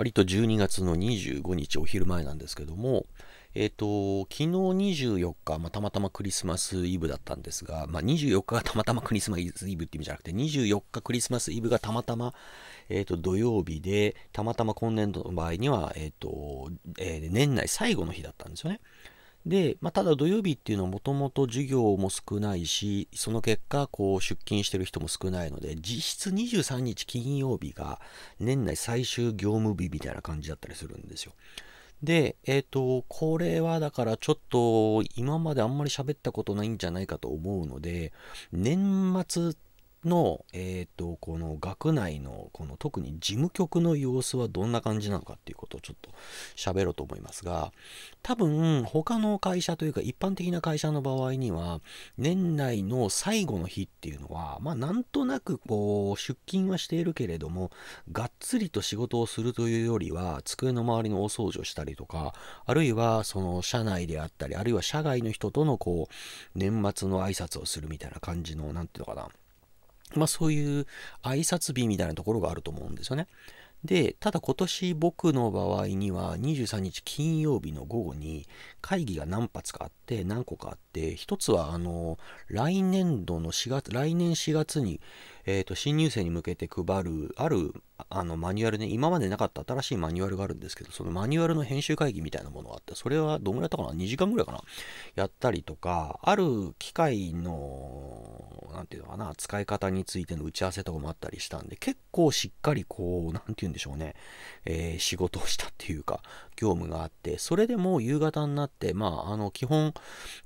割と12月の25日お昼前なんですけども、えっ、ー、と、昨日24日、まあ、たまたまクリスマスイブだったんですが、まあ、24日がたまたまクリスマスイブって意味じゃなくて、24日クリスマスイブがたまたま、えっ、ー、と、土曜日で、たまたま今年度の場合には、えっ、ー、と、え年内最後の日だったんですよね。で、まあ、ただ土曜日っていうのはもともと授業も少ないし、その結果、こう出勤してる人も少ないので、実質23日金曜日が年内最終業務日みたいな感じだったりするんですよ。で、えっ、ー、と、これはだからちょっと今まであんまり喋ったことないんじゃないかと思うので、年末の、えーと、この学内のこの特に事務局の様子はどんな感じなのかっていうことをちょっと喋ろうと思いますが多分他の会社というか一般的な会社の場合には年内の最後の日っていうのはまあなんとなくこう出勤はしているけれどもがっつりと仕事をするというよりは机の周りの大掃除をしたりとかあるいはその社内であったりあるいは社外の人とのこう年末の挨拶をするみたいな感じのなんていうのかなまあそういう挨拶日みたいなところがあると思うんですよね。で、ただ今年僕の場合には23日金曜日の午後に会議が何発かあって何個かあって、一つはあの、来年度の4月、来年4月にえー、と、新入生に向けて配る、ある、あの、マニュアルね、今までなかった新しいマニュアルがあるんですけど、そのマニュアルの編集会議みたいなものがあって、それはどんぐらいだったかな ?2 時間ぐらいかなやったりとか、ある機械の、なんていうのかな、使い方についての打ち合わせとかもあったりしたんで、結構しっかりこう、なんて言うんでしょうね、えー、仕事をしたっていうか、業務があって、それでも夕方になって、まあ、あの、基本、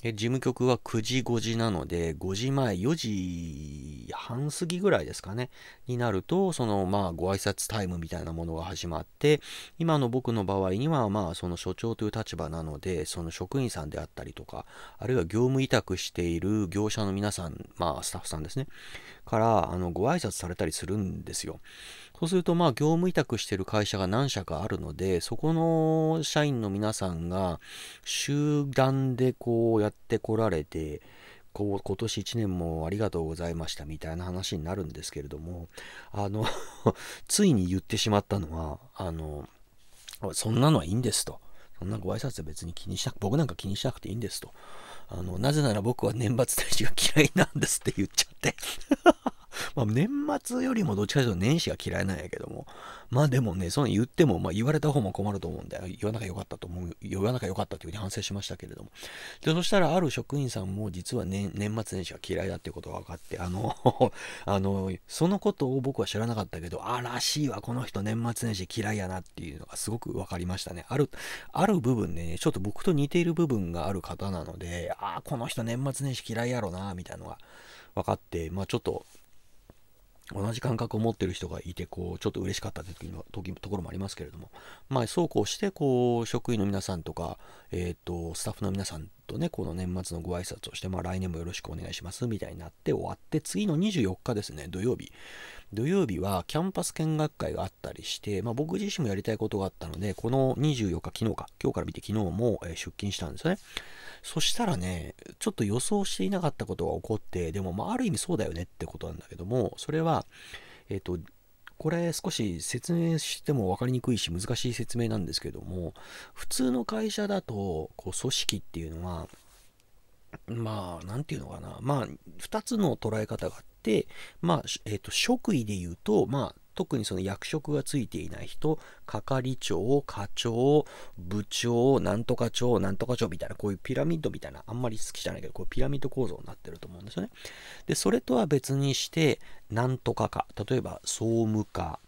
え事務局は9時5時なので、5時前、4時半過ぎぐらいですかね、になると、その、まあ、ご挨拶タイムみたいなものが始まって、今の僕の場合には、まあ、その所長という立場なので、その職員さんであったりとか、あるいは業務委託している業者の皆さん、まあ、スタッフさんですね、から、あの、ご挨拶されたりするんですよ。そうすると、まあ、業務委託してる会社が何社かあるので、そこの社員の皆さんが集団でこうやってこられて、こう今年1年もありがとうございましたみたいな話になるんですけれども、あの ついに言ってしまったのは、あの、そんなのはいいんですと。そんなご挨拶別に気にしなく、僕なんか気にしなくていいんですと。あの、なぜなら僕は年末年始が嫌いなんですって言っちゃってまあ、年末よりもどっちかというと年始が嫌いなんやけども。まあでもね、その言っても、まあ言われた方も困ると思うんで、言わなきゃよかったと思う、言わなきゃよかったというふうに反省しましたけれども。で、そしたらある職員さんも実は年、年末年始が嫌いだっていうことが分かって、あの あの、そのことを僕は知らなかったけど、あ、らしいわ、この人年末年始嫌いやなっていうのがすごく分かりましたね。ある、ある部分ね、ちょっと僕と似ている部分がある方なので、ああ、この人年末年始嫌いやろな、みたいなのが分かって、まあちょっと、同じ感覚を持ってる人がいて、こう、ちょっと嬉しかったという時のところもありますけれども、まあ、そうこうして、こう、職員の皆さんとか、えっ、ー、と、スタッフの皆さんとね、この年末のご挨拶をして、まあ、来年もよろしくお願いします、みたいになって終わって、次の24日ですね、土曜日、土曜日はキャンパス見学会があったりして、まあ、僕自身もやりたいことがあったので、この24日、昨日か、今日から見て昨日も出勤したんですよね。そしたらね、ちょっと予想していなかったことが起こって、でも、まあ、ある意味そうだよねってことなんだけども、それは、えっ、ー、と、これ少し説明しても分かりにくいし難しい説明なんですけども普通の会社だとこう組織っていうのはまあ何て言うのかなまあ2つの捉え方があっ、まあ、えっ、ー、と、職位で言うと、まあ、特にその役職がついていない人、係長、課長、部長、なんとか長、なんとか長みたいな、こういうピラミッドみたいな、あんまり好きじゃないけど、こうピラミッド構造になってると思うんですよね。で、それとは別にして、なんとかか、例えば総務課、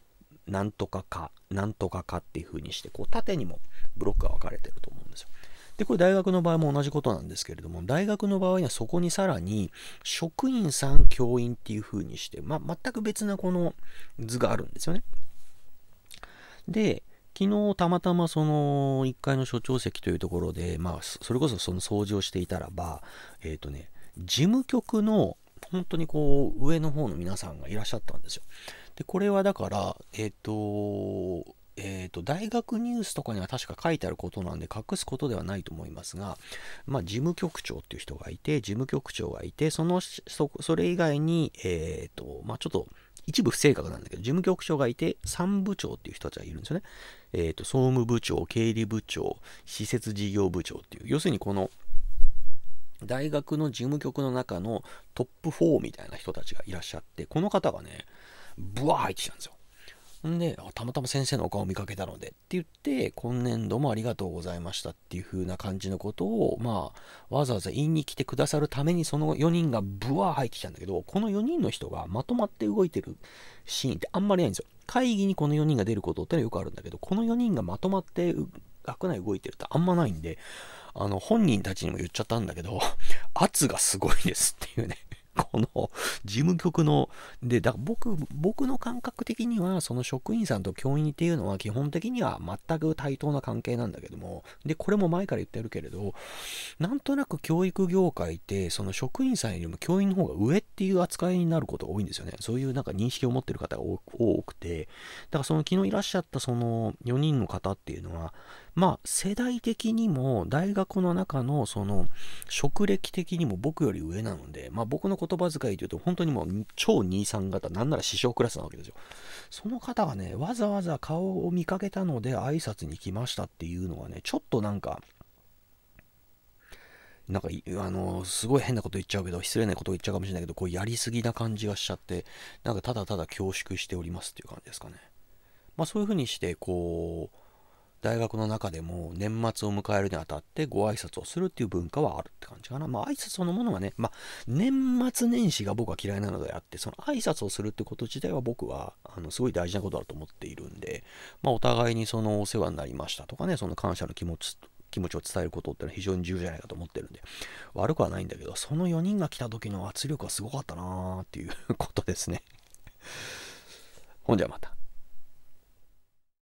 なんとかか、なんとかかっていう風にして、こう縦にもブロックが分かれてると思うんですよ。で、これ大学の場合も同じことなんですけれども、大学の場合にはそこにさらに、職員さん、教員っていう風にして、まあ、全く別なこの図があるんですよね。で、昨日たまたまその1階の所長席というところで、まあ、それこそその掃除をしていたらば、えっ、ー、とね、事務局の本当にこう上の方の皆さんがいらっしゃったんですよ。で、これはだから、えっ、ー、と、えー、と、大学ニュースとかには確か書いてあることなんで隠すことではないと思いますが、まあ、事務局長っていう人がいて、事務局長がいて、その、そそれ以外に、えっ、ー、と、まあ、ちょっと、一部不正確なんだけど、事務局長がいて、三部長っていう人たちがいるんですよね。えっ、ー、と、総務部長、経理部長、施設事業部長っていう、要するにこの、大学の事務局の中のトップ4みたいな人たちがいらっしゃって、この方がね、ブワー入ってきたんですよ。んで、たまたま先生のお顔を見かけたのでって言って、今年度もありがとうございましたっていう風な感じのことを、まあ、わざわざ言いに来てくださるためにその4人がブワー入ってきたんだけど、この4人の人がまとまって動いてるシーンってあんまりないんですよ。会議にこの4人が出ることってのはよくあるんだけど、この4人がまとまって学内動いてるってあんまないんで、あの、本人たちにも言っちゃったんだけど、圧がすごいですっていうね。この事務局の、で、だから僕、僕の感覚的には、その職員さんと教員っていうのは基本的には全く対等な関係なんだけども、で、これも前から言ってるけれど、なんとなく教育業界って、その職員さんよりも教員の方が上っていう扱いになることが多いんですよね。そういうなんか認識を持ってる方が多くて、だからその昨日いらっしゃったその4人の方っていうのは、まあ、世代的にも、大学の中の、その、職歴的にも僕より上なので、まあ、僕の言葉遣いというと、本当にもう、超23型、方、なんなら師匠クラスなわけですよ。その方がね、わざわざ顔を見かけたので、挨拶に来ましたっていうのはね、ちょっとなんか、なんか、あの、すごい変なこと言っちゃうけど、失礼なこと言っちゃうかもしれないけど、こう、やりすぎな感じがしちゃって、なんか、ただただ恐縮しておりますっていう感じですかね。まあ、そういうふうにして、こう、大学の中でも年末を迎えるにあたってご挨拶をするっていう文化はあるって感じかな。まあ挨拶そのものはね、まあ年末年始が僕は嫌いなのであって、その挨拶をするってこと自体は僕はあのすごい大事なことだと思っているんで、まあお互いにそのお世話になりましたとかね、その感謝の気持ち気持ちを伝えることってのは非常に重要じゃないかと思ってるんで、悪くはないんだけど、その4人が来た時の圧力はすごかったなーっていうことですね。ほんじゃまた。